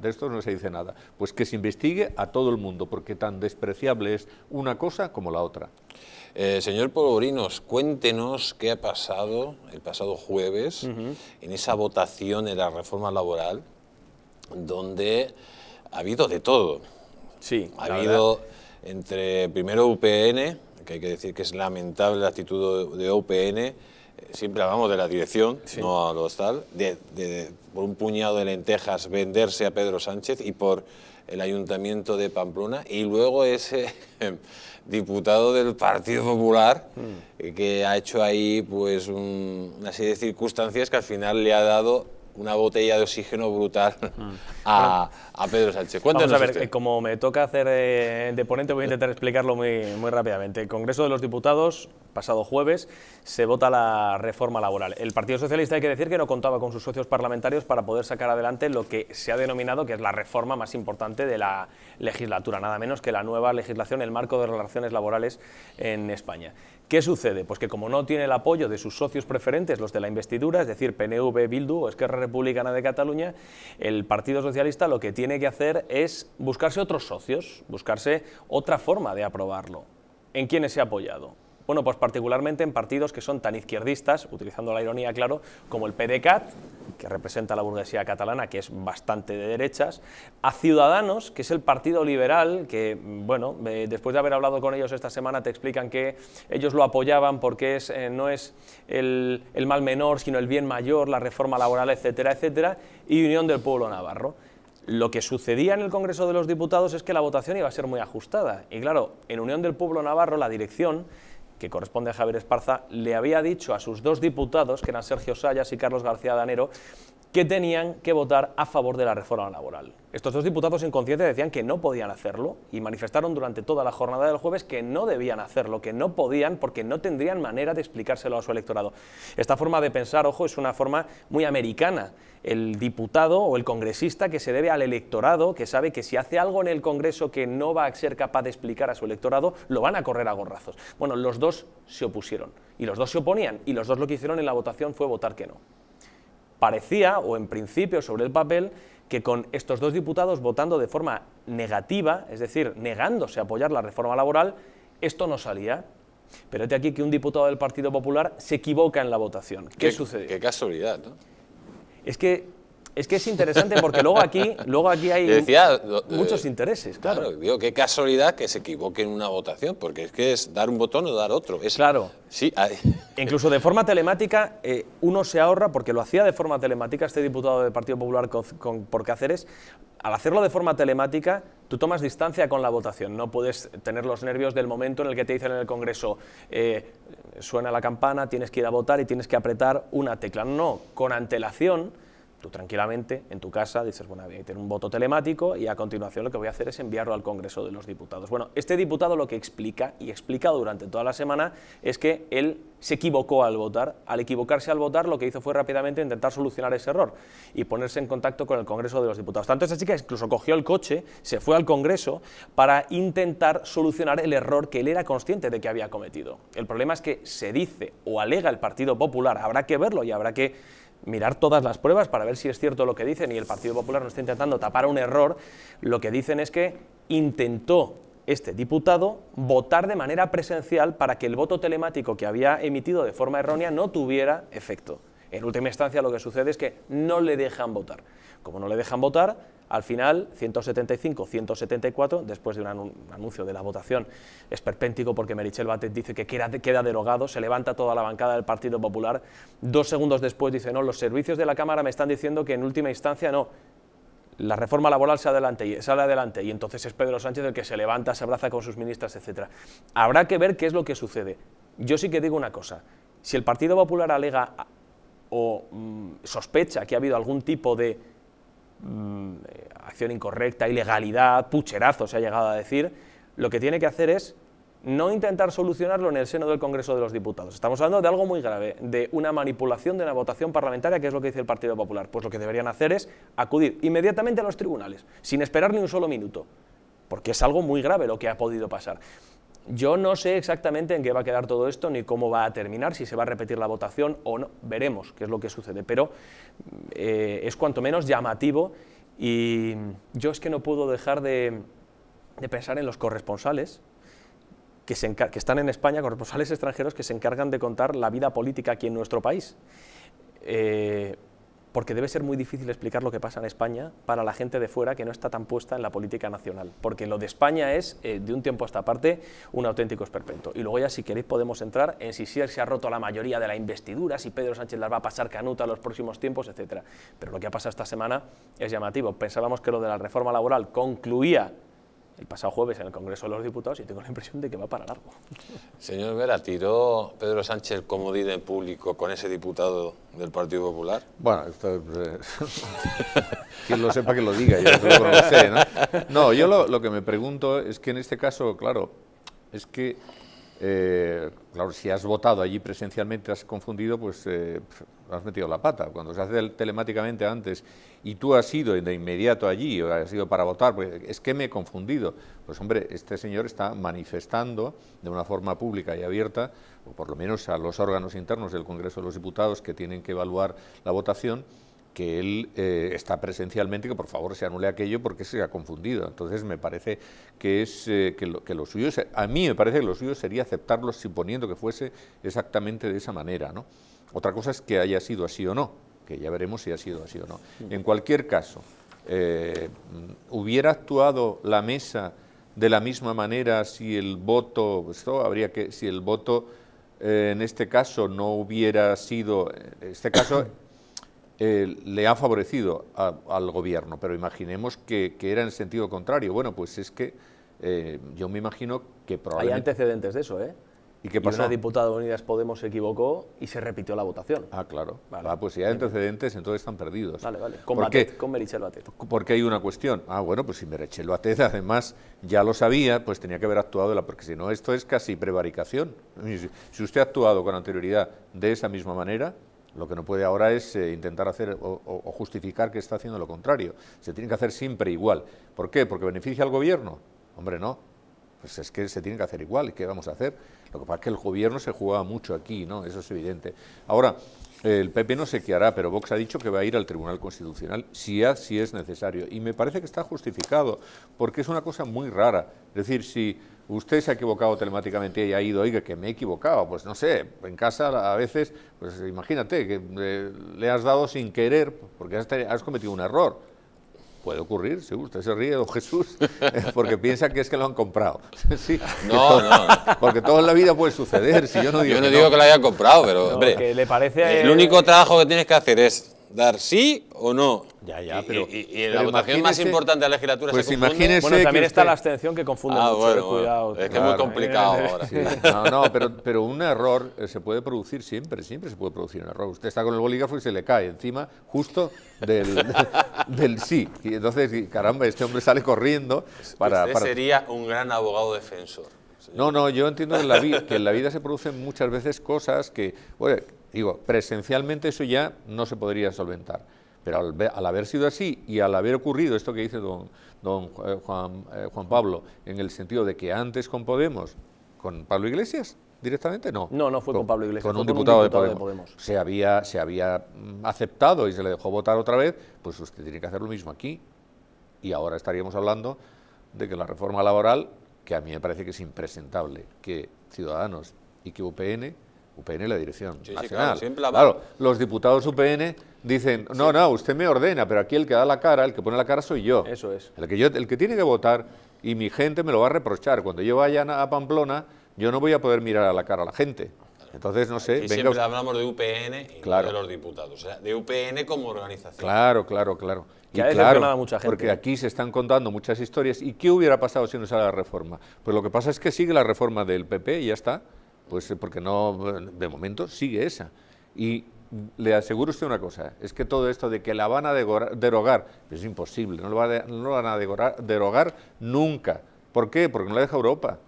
de estos no se dice nada. Pues que se investigue a todo el mundo, porque tan despreciable es una cosa como la otra. Eh, señor Polvorinos, cuéntenos qué ha pasado el pasado jueves en esa votación de la reforma laboral, donde ha habido de todo. Sí, Ha habido entre, primero UPN, que hay que decir que es lamentable la actitud de UPN, eh, siempre hablamos de la dirección, no a los tal, de, por un puñado de lentejas venderse a Pedro Sánchez y por el ayuntamiento de Pamplona y luego ese diputado del Partido Popular mm. eh, que ha hecho ahí pues un, una serie de circunstancias que al final le ha dado una botella de oxígeno brutal mm. a, Pedro Sánchez. Vamos a ver, este. eh, como me toca hacer eh, de ponente, voy a intentar explicarlo muy, muy rápidamente. El Congreso de los Diputados, pasado jueves, se vota la reforma laboral. El Partido Socialista, hay que decir que no contaba con sus socios parlamentarios para poder sacar adelante lo que se ha denominado que es la reforma más importante de la legislatura, nada menos que la nueva legislación, el marco de relaciones laborales en España. ¿Qué sucede? Pues que como no tiene el apoyo de sus socios preferentes, los de la investidura, es decir, PNV, Bildu o Esquerra Republicana de Cataluña, el Partido Socialista lo que tiene que hacer es buscarse otros socios, buscarse otra forma de aprobarlo. ¿En quiénes se ha apoyado? Bueno, pues particularmente en partidos que son tan izquierdistas, utilizando la ironía, claro, como el PDCAT, que representa a la burguesía catalana, que es bastante de derechas, a Ciudadanos, que es el partido liberal, que, bueno, eh, después de haber hablado con ellos esta semana, te explican que ellos lo apoyaban porque eh, no es el, el mal menor, sino el bien mayor, la reforma laboral, etcétera, etcétera, y Unión del Pueblo Navarro lo que sucedía en el Congreso de los Diputados es que la votación iba a ser muy ajustada. Y claro, en Unión del Pueblo Navarro, la dirección que corresponde a Javier Esparza, le había dicho a sus dos diputados, que eran Sergio Sayas y Carlos García Danero, que tenían que votar a favor de la reforma laboral. Estos dos diputados inconscientes decían que no podían hacerlo y manifestaron durante toda la jornada del jueves que no debían hacerlo, que no podían porque no tendrían manera de explicárselo a su electorado. Esta forma de pensar, ojo, es una forma muy americana. El diputado o el congresista que se debe al electorado, que sabe que si hace algo en el Congreso que no va a ser capaz de explicar a su electorado, lo van a correr a gorrazos. Bueno, los dos se opusieron y los dos se oponían y los dos lo que hicieron en la votación fue votar que no parecía, o en principio sobre el papel, que con estos dos diputados votando de forma negativa, es decir, negándose a apoyar la reforma laboral, esto no salía. Pero es de aquí que un diputado del Partido Popular se equivoca en la votación. ¿Qué, sucede? Qué casualidad, ¿no? Es que es que es interesante porque luego aquí, luego hay eh, muchos intereses, claro. qué casualidad que se equivoque en una votación, porque es que es dar un botón o dar otro. Es, claro. Sí, Incluso de forma telemática, eh, uno se ahorra, porque lo hacía de forma telemática este diputado del Partido Popular con, qué por Cáceres, al hacerlo de forma telemática, tú tomas distancia con la votación, no puedes tener los nervios del momento en el que te dicen en el Congreso, eh, suena la campana, tienes que ir a votar y tienes que apretar una tecla. No, con antelación tranquilamente en tu casa dices, bueno, voy a tener un voto telemático y a continuación lo que voy a hacer es enviarlo al Congreso de los Diputados. Bueno, este diputado lo que explica y explica durante toda la semana es que él se equivocó al votar. Al equivocarse al votar lo que hizo fue rápidamente intentar solucionar ese error y ponerse en contacto con el Congreso de los Diputados. Tanto esa chica incluso cogió el coche, se fue al Congreso para intentar solucionar el error que él era consciente de que había cometido. El problema es que se dice o alega el Partido Popular, habrá que verlo y habrá que mirar todas las pruebas para ver si es cierto lo que dicen y el Partido Popular no está intentando tapar un error, lo que dicen es que intentó este diputado votar de manera presencial para que el voto telemático que había emitido de forma errónea no tuviera efecto. En última instancia lo que sucede es que no le dejan votar. Como no le dejan votar, al final, 175, 174, después de un anuncio de la votación esperpéntico porque Merichel Batet dice que queda, derogado, se levanta toda la bancada del Partido Popular, dos segundos después dice, no, los servicios de la Cámara me están diciendo que en última instancia no, la reforma laboral sale adelante, sale adelante y entonces es Pedro Sánchez el que se levanta, se abraza con sus ministras, etc. Habrá que ver qué es lo que sucede. Yo sí que digo una cosa, si el Partido Popular alega o mm, sospecha que ha habido algún tipo de Mm, acción incorrecta, ilegalidad, pucherazo se ha llegado a decir, lo que tiene que hacer es no intentar solucionarlo en el seno del Congreso de los Diputados. Estamos hablando de algo muy grave, de una manipulación de una votación parlamentaria, que es lo que dice el Partido Popular. Pues lo que deberían hacer es acudir inmediatamente a los tribunales, sin esperar ni un solo minuto, porque es algo muy grave lo que ha podido pasar. Yo no sé exactamente en qué va a quedar todo esto ni cómo va a terminar, si se va a repetir la votación o no. Veremos qué es lo que sucede, pero eh, es cuanto menos llamativo y yo es que no puedo dejar de, pensar en los corresponsales que, están en España, corresponsales extranjeros que se encargan de contar la vida política aquí en nuestro país. Eh, porque debe ser muy difícil explicar lo que pasa en España para la gente de fuera que no está tan puesta en la política nacional, porque lo de España es, eh, de un tiempo a esta parte, un auténtico esperpento. Y luego ya, si queréis, podemos entrar en si se ha roto la mayoría de la investidura, si Pedro Sánchez las va a pasar canuta en los próximos tiempos, etcétera. Pero lo que ha pasado esta semana es llamativo. Pensábamos que lo de la reforma laboral concluía el pasado jueves en el Congreso de los Diputados y tengo la impresión de que va para largo. Señor Vera, ¿tiró Pedro Sánchez comodín en público con ese diputado del Partido Popular? Bueno, eh, quien lo sepa que lo diga, yo no lo sé, ¿no? yo lo, que me pregunto es que en este caso, claro, es que, eh, claro, si has votado allí presencialmente, has confundido, pues... Eh, has metido la pata. Cuando se hace telemáticamente antes y tú has ido de inmediato allí, o has ido para votar, pues es que me he confundido. Pues hombre, este señor está manifestando de una forma pública y abierta, o por lo menos a los órganos internos del Congreso de los Diputados que tienen que evaluar la votación, que él eh, está presencialmente, que por favor se anule aquello porque se ha confundido. Entonces me parece que es eh, que, lo, que suyo, a mí me parece que lo suyo sería aceptarlo suponiendo que fuese exactamente de esa manera, ¿no? Otra cosa es que haya sido así o no, que ya veremos si ha sido así o no. En cualquier caso, eh, ¿hubiera actuado la mesa de la misma manera si el voto, pues, esto habría que, si el voto eh, en este caso no hubiera sido, en este caso eh, le ha favorecido al gobierno, pero imaginemos que, era en sentido contrario. Bueno, pues es que yo me imagino que probablemente... Hay antecedentes de eso, ¿eh? ¿Y una diputada de Unidas Podemos se equivocó y se repitió la votación. Ah, claro. Ah, pues si hay antecedentes, entonces están perdidos. Vale, vale. Con, qué? Porque hay una cuestión. Ah, bueno, pues si Merichel Batet además ya lo sabía, pues tenía que haber actuado de la... Porque si no, esto es casi prevaricación. Si usted ha actuado con anterioridad de esa misma manera, lo que no puede ahora es eh, intentar hacer o, justificar que está haciendo lo contrario. Se tiene que hacer siempre igual. ¿Por qué? ¿Porque beneficia al gobierno? Hombre, no. Pues es que se tiene que hacer igual. ¿Y qué vamos a hacer? Lo que pasa es que el gobierno se jugaba mucho aquí, ¿no? Eso es evidente. Ahora, el PP no sé qué hará, pero Vox ha dicho que va a ir al Tribunal Constitucional si, es necesario. Y me parece que está justificado, porque es una cosa muy rara. Es decir, si usted se ha equivocado telemáticamente y ha ido, oiga, que me he equivocado, pues no sé, en casa a veces, pues imagínate, que eh, le has dado sin querer, porque has, has cometido un error Puede ocurrir, se usted se ríe, don Jesús, porque piensa que es que lo han comprado. no, no, Porque toda la vida puede suceder. Si yo no digo, yo no que, digo que lo hayan comprado, pero. hombre, el único trabajo que tienes que hacer es dar sí o no pero. Y, la más importante de la legislatura pues se imagínese también está la abstención que confunde ah, mucho, eh, Es que es muy complicado ahora. No, no, pero, un error eh, se puede producir siempre, siempre se puede producir un error. Usted está con el bolígrafo y se le cae encima justo del, sí. Y entonces, caramba, este hombre sale corriendo para. Usted sería un gran abogado defensor. No, no, yo entiendo la vida, que en la vida se producen muchas veces cosas que, bueno, digo, presencialmente eso ya no se podría solventar pero al, haber sido así y al haber ocurrido esto que dice don, don eh, Juan, eh, Juan, Pablo, en el sentido de que antes con Podemos, con Pablo Iglesias directamente, no. No, no fue con, Pablo Iglesias, con un, diputado, de, Podemos. Se había, se había mm, aceptado y se le dejó votar otra vez, pues usted tiene que hacer lo mismo aquí. Y ahora estaríamos hablando de que la reforma laboral, que a mí me parece que es impresentable, que Ciudadanos y que UPN UPN la dirección nacional. claro, los diputados UPN dicen, no, no, usted me ordena, pero aquí el que da la cara, el que pone la cara soy yo. Eso es. El que, yo, el que tiene que votar y mi gente me lo va a reprochar. Cuando yo vaya a Pamplona, yo no voy a poder mirar a la cara a la gente. Entonces, no sé. siempre hablamos de UPN y claro. de los diputados, o sea, de UPN como organización. Claro, claro, claro. Y claro, mucha gente. porque aquí se están contando muchas historias. ¿Y qué hubiera pasado si no sale la reforma? Pues lo que pasa es que sigue la reforma del PP y ya está. Pues eh, porque no, de momento sigue esa. Y le aseguro usted una cosa, es que todo esto de que la van a derogar, es imposible, no lo, van a derogar, nunca. ¿Por qué? Porque no la deja Europa.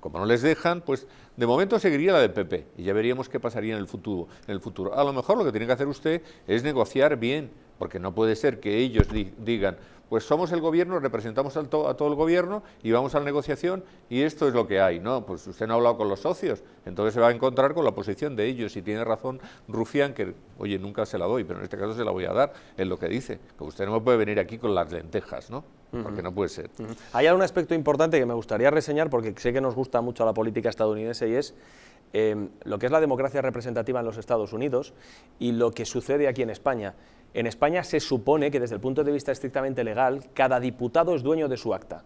Como no les dejan, pues de momento seguiría la del PP y ya veríamos qué pasaría en el futuro. En el futuro. A lo mejor lo que tiene que hacer usted es negociar bien, porque no puede ser que ellos digan, pues somos el gobierno, representamos a todo, el gobierno y vamos a la negociación y esto es lo que hay. No, pues usted no ha hablado con los socios, entonces se va a encontrar con la posición de ellos y tiene razón Rufián, que oye, nunca se la doy, pero en este caso se la voy a dar, en lo que dice, que usted no puede venir aquí con las lentejas, ¿no? porque no puede ser. Hay algún aspecto importante que me gustaría reseñar, porque sé que nos gusta mucho la política estadounidense, y es eh, lo que es la democracia representativa en los Estados Unidos y lo que sucede aquí en España. En España se supone que desde el punto de vista estrictamente legal, cada diputado es dueño de su acta.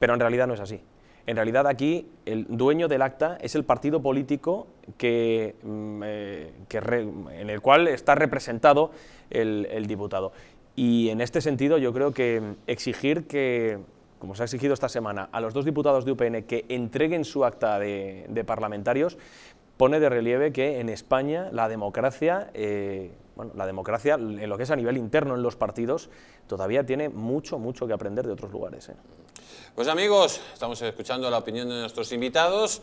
Pero en realidad no es así. En realidad aquí el dueño del acta es el partido político que, mm, eh, en el cual está representado el, diputado. Y en este sentido yo creo que exigir que como se ha exigido esta semana, a los dos diputados de UPN que entreguen su acta de, parlamentarios, pone de relieve que en España la democracia eh, bueno, la democracia, en lo que es a nivel interno en los partidos, todavía tiene mucho, mucho que aprender de otros lugares. ¿eh? Pues amigos, estamos escuchando la opinión de nuestros invitados.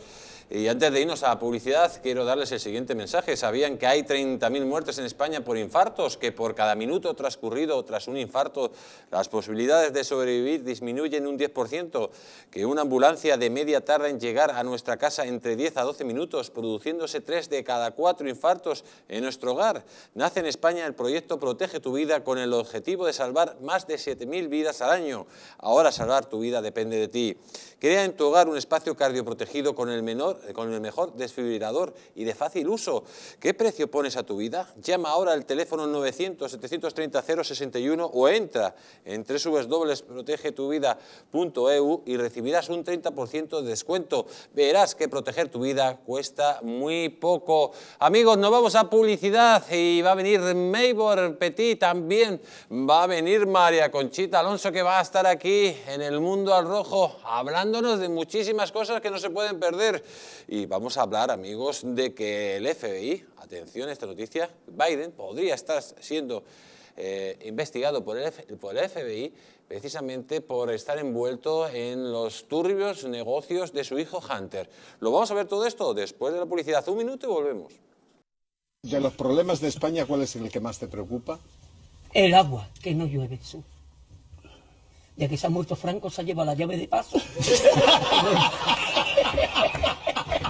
Y antes de irnos a publicidad, quiero darles el siguiente mensaje. ¿Sabían que hay 30.000 muertes en España por infartos? Que por cada minuto transcurrido tras un infarto, las posibilidades de sobrevivir disminuyen un 10%. Que una ambulancia de media tarda en llegar a nuestra casa entre 10 a 12 minutos, produciéndose 3 de cada 4 infartos en nuestro hogar. Nace en España el proyecto Protege tu vida con el objetivo de salvar más de 7.000 vidas al año. Ahora salvar tu vida depende de ti. Crea en tu hogar un espacio cardioprotegido con el menor eh, con el mejor desfibrilador y de fácil uso. ¿Qué precio pones a tu vida? Llama ahora al teléfono 900-730-061 o entra en www.protegetuvida.eu y recibirás un 30% de descuento. Verás que proteger tu vida cuesta muy poco. Amigos, nos vamos a publicidad y va a venir Maybor Petit también. Va a venir María Conchita Alonso que va a estar aquí en el mundo al rojo hablándonos de muchísimas cosas que no se pueden perder. Y vamos a hablar, amigos, de que el FBI, atención a esta noticia, Biden podría estar siendo eh, investigado por el, FBI precisamente por estar envuelto en los turbios negocios de su hijo Hunter. Lo vamos a ver todo esto después de la publicidad. Un minuto y volvemos. ¿De los problemas de España cuál es el que más te preocupa? El agua, que no llueve. Ya que se ha muerto Franco se ha llevado la llave de paso.